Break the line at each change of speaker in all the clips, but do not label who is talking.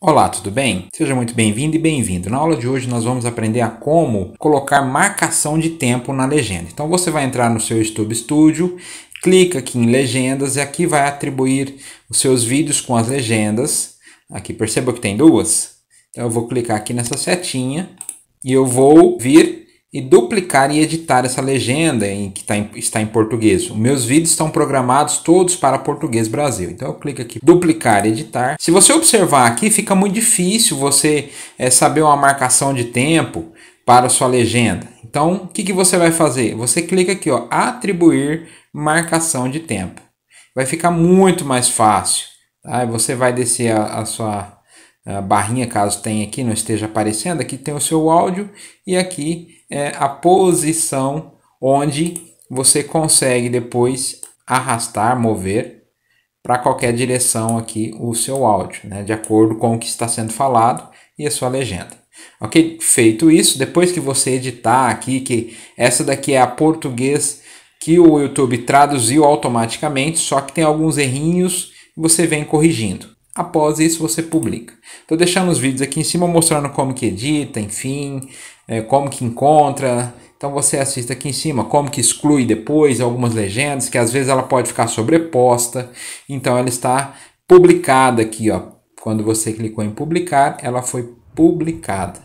Olá, tudo bem? Seja muito bem-vindo e bem-vindo. Na aula de hoje nós vamos aprender a como colocar marcação de tempo na legenda. Então você vai entrar no seu YouTube Studio, clica aqui em legendas e aqui vai atribuir os seus vídeos com as legendas. Aqui perceba que tem duas. Então eu vou clicar aqui nessa setinha e eu vou vir e duplicar e editar essa legenda em que tá em, está em português. Os meus vídeos estão programados todos para português Brasil. Então eu clico aqui duplicar, editar. Se você observar aqui, fica muito difícil você é, saber uma marcação de tempo para sua legenda. Então, o que, que você vai fazer? Você clica aqui, ó, atribuir marcação de tempo. Vai ficar muito mais fácil. Tá? E você vai descer a, a sua a barrinha, caso tenha aqui, não esteja aparecendo, aqui tem o seu áudio e aqui é a posição onde você consegue depois arrastar, mover para qualquer direção aqui o seu áudio, né? de acordo com o que está sendo falado e a sua legenda. Ok? Feito isso, depois que você editar aqui, que essa daqui é a português que o YouTube traduziu automaticamente, só que tem alguns errinhos e você vem corrigindo. Após isso, você publica. Estou deixando os vídeos aqui em cima mostrando como que edita, enfim, é, como que encontra. Então você assiste aqui em cima como que exclui depois algumas legendas, que às vezes ela pode ficar sobreposta. Então ela está publicada aqui, ó. Quando você clicou em publicar, ela foi publicada.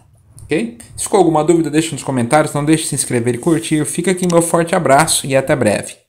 Ok? Se ficou alguma dúvida, deixa nos comentários. Não deixe de se inscrever e curtir. Fica aqui meu forte abraço e até breve.